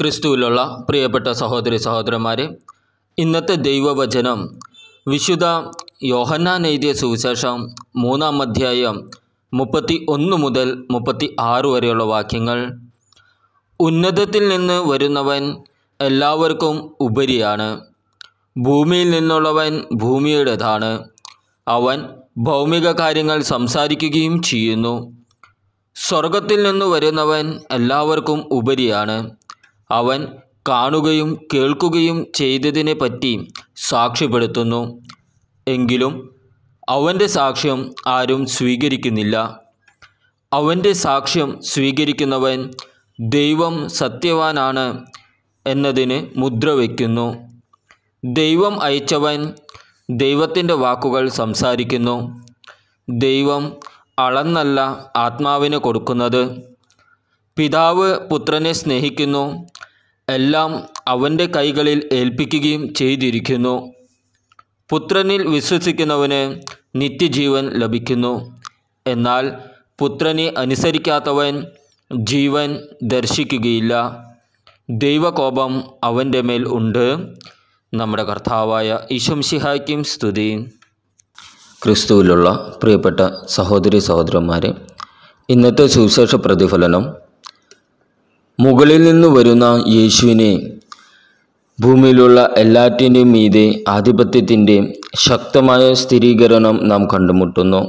ക്രിസ്തുവിലുള്ള പ്രിയപ്പെട്ട സഹോദരി സഹോദരന്മാരെ ഇന്നത്തെ ദൈവവചനം വിശുദ്ധ യോഹന്നാൻ എഴുതിയ സുവിശേഷം മൂന്നാം അധ്യായം മുപ്പത്തി ഒന്ന് മുതൽ മുപ്പത്തി ആറ് വരെയുള്ള വാക്യങ്ങൾ ഉന്നതത്തിൽ നിന്ന് വരുന്നവൻ എല്ലാവർക്കും ഉപരിയാണ് ഭൂമിയിൽ നിന്നുള്ളവൻ ഭൂമിയുടേതാണ് അവൻ ഭൗമിക കാര്യങ്ങൾ സംസാരിക്കുകയും ചെയ്യുന്നു സ്വർഗത്തിൽ നിന്ന് വരുന്നവൻ എല്ലാവർക്കും ഉപരിയാണ് അവൻ കാണുകയും കേൾക്കുകയും ചെയ്തതിനെ പറ്റി സാക്ഷ്യപ്പെടുത്തുന്നു എങ്കിലും അവൻ്റെ സാക്ഷ്യം ആരും സ്വീകരിക്കുന്നില്ല അവൻ്റെ സാക്ഷ്യം സ്വീകരിക്കുന്നവൻ ദൈവം സത്യവാനാണ് എന്നതിന് മുദ്ര വയ്ക്കുന്നു ദൈവം അയച്ചവൻ ദൈവത്തിൻ്റെ വാക്കുകൾ സംസാരിക്കുന്നു ദൈവം അളന്നല്ല ആത്മാവിന് കൊടുക്കുന്നത് പിതാവ് പുത്രനെ സ്നേഹിക്കുന്നു എല്ലാം അവൻ്റെ കൈകളിൽ ഏൽപ്പിക്കുകയും ചെയ്തിരിക്കുന്നു പുത്രനിൽ വിശ്വസിക്കുന്നവന് നിത്യജീവൻ ലഭിക്കുന്നു എന്നാൽ പുത്രനെ അനുസരിക്കാത്തവൻ ജീവൻ ദർശിക്കുകയില്ല ദൈവകോപം അവൻ്റെ മേൽ ഉണ്ട് നമ്മുടെ കർത്താവായ ഈശംഷിഹായ്ക്കും സ്തുതി ക്രിസ്തുവിലുള്ള പ്രിയപ്പെട്ട സഹോദരി സഹോദരന്മാരെ ഇന്നത്തെ സുവിശേഷ പ്രതിഫലനം മുകളിൽ നിന്ന് വരുന്ന യേശുവിനെ ഭൂമിയിലുള്ള എല്ലാറ്റിൻ്റെയും മീതെ ആധിപത്യത്തിൻ്റെ ശക്തമായ സ്ഥിരീകരണം നാം കണ്ടുമുട്ടുന്നു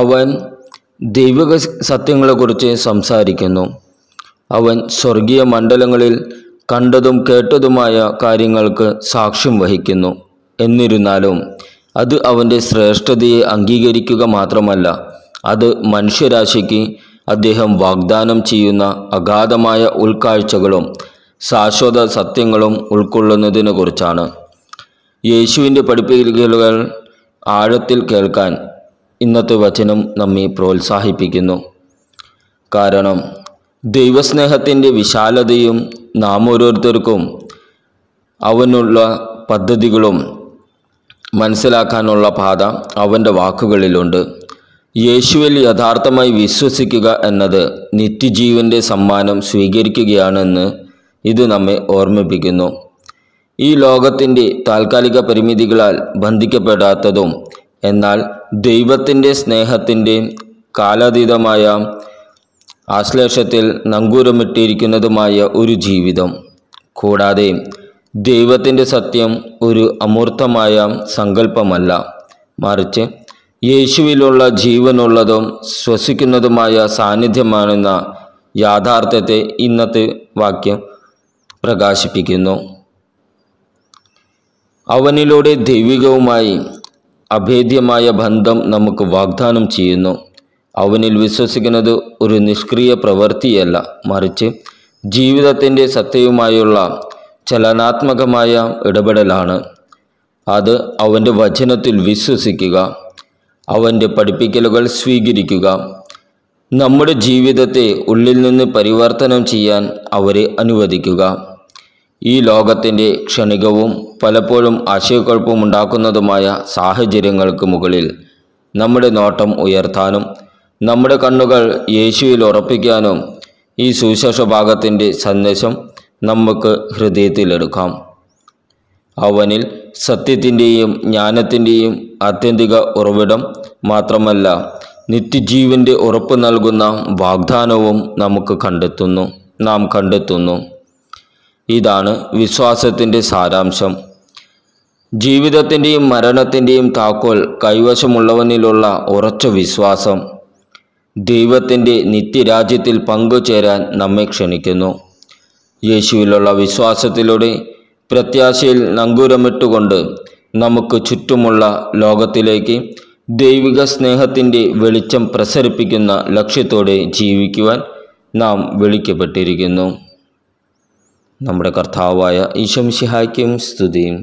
അവൻ ദൈവിക സത്യങ്ങളെക്കുറിച്ച് സംസാരിക്കുന്നു അവൻ സ്വർഗീയ മണ്ഡലങ്ങളിൽ കണ്ടതും കേട്ടതുമായ കാര്യങ്ങൾക്ക് സാക്ഷ്യം വഹിക്കുന്നു എന്നിരുന്നാലും അത് അവൻ്റെ ശ്രേഷ്ഠതയെ അംഗീകരിക്കുക മാത്രമല്ല അത് മനുഷ്യരാശിക്ക് അദ്ദേഹം വാഗ്ദാനം ചെയ്യുന്ന അഗാധമായ ഉൾക്കാഴ്ചകളും ശാശ്വത സത്യങ്ങളും ഉൾക്കൊള്ളുന്നതിനെക്കുറിച്ചാണ് യേശുവിൻ്റെ പഠിപ്പിക്കലുകൾ ആഴത്തിൽ കേൾക്കാൻ ഇന്നത്തെ വചനം നമ്മെ പ്രോത്സാഹിപ്പിക്കുന്നു കാരണം ദൈവസ്നേഹത്തിൻ്റെ വിശാലതയും നാം ഓരോരുത്തർക്കും അവനുള്ള പദ്ധതികളും മനസ്സിലാക്കാനുള്ള പാത അവൻ്റെ വാക്കുകളിലുണ്ട് യേശുവിൽ യഥാർത്ഥമായി വിശ്വസിക്കുക എന്നത് നിത്യജീവൻ്റെ സമ്മാനം സ്വീകരിക്കുകയാണെന്ന് ഇത് നമ്മെ ഓർമ്മിപ്പിക്കുന്നു ഈ ലോകത്തിൻ്റെ താൽക്കാലിക പരിമിതികളാൽ ബന്ധിക്കപ്പെടാത്തതും എന്നാൽ ദൈവത്തിൻ്റെ സ്നേഹത്തിൻ്റെ കാലാതീതമായ ആശ്ലേഷത്തിൽ നങ്കൂരമിട്ടിരിക്കുന്നതുമായ ഒരു ജീവിതം കൂടാതെ ദൈവത്തിൻ്റെ സത്യം ഒരു അമൂർത്തമായ സങ്കല്പമല്ല മറിച്ച് യേശുവിലുള്ള ജീവനുള്ളതും ശ്വസിക്കുന്നതുമായ സാന്നിധ്യമാണെന്ന യാഥാർത്ഥ്യത്തെ ഇന്നത്തെ വാക്യം പ്രകാശിപ്പിക്കുന്നു അവനിലൂടെ ദൈവികവുമായി അഭേദ്യമായ ബന്ധം നമുക്ക് വാഗ്ദാനം ചെയ്യുന്നു അവനിൽ വിശ്വസിക്കുന്നത് ഒരു നിഷ്ക്രിയ പ്രവൃത്തിയല്ല മറിച്ച് ജീവിതത്തിൻ്റെ സത്യവുമായുള്ള ചലനാത്മകമായ ഇടപെടലാണ് അത് അവൻ്റെ വചനത്തിൽ വിശ്വസിക്കുക അവൻ്റെ പഠിപ്പിക്കലുകൾ സ്വീകരിക്കുക നമ്മുടെ ജീവിതത്തെ ഉള്ളിൽ നിന്ന് പരിവർത്തനം ചെയ്യാൻ അവരെ അനുവദിക്കുക ഈ ലോകത്തിൻ്റെ ക്ഷണികവും പലപ്പോഴും ആശയക്കുഴപ്പമുണ്ടാക്കുന്നതുമായ സാഹചര്യങ്ങൾക്ക് മുകളിൽ നമ്മുടെ നോട്ടം ഉയർത്താനും നമ്മുടെ കണ്ണുകൾ യേശുവിൽ ഉറപ്പിക്കാനും ഈ സുവിശേഷ ഭാഗത്തിൻ്റെ സന്ദേശം നമുക്ക് ഹൃദയത്തിലെടുക്കാം അവനിൽ സത്യത്തിൻ്റെയും ജ്ഞാനത്തിൻ്റെയും ആത്യന്തിക ഉറവിടം മാത്രമല്ല നിത്യജീവൻ്റെ ഉറപ്പ് നൽകുന്ന വാഗ്ദാനവും നമുക്ക് കണ്ടെത്തുന്നു നാം കണ്ടെത്തുന്നു ഇതാണ് വിശ്വാസത്തിൻ്റെ സാരാംശം ജീവിതത്തിൻ്റെയും മരണത്തിൻ്റെയും താക്കോൽ കൈവശമുള്ളവനിലുള്ള ഉറച്ച വിശ്വാസം ദൈവത്തിൻ്റെ നിത്യരാജ്യത്തിൽ പങ്കുചേരാൻ നമ്മെ ക്ഷണിക്കുന്നു യേശുവിലുള്ള വിശ്വാസത്തിലൂടെ പ്രത്യാശയിൽ നങ്കൂരമിട്ടുകൊണ്ട് നമുക്ക് ചുറ്റുമുള്ള ലോകത്തിലേക്ക് ദൈവിക സ്നേഹത്തിൻ്റെ വെളിച്ചം പ്രസരിപ്പിക്കുന്ന ലക്ഷ്യത്തോടെ ജീവിക്കുവാൻ നാം വിളിക്കപ്പെട്ടിരിക്കുന്നു നമ്മുടെ കർത്താവായ ഈശംഷിഹായ്ക്കും സ്തുതിയും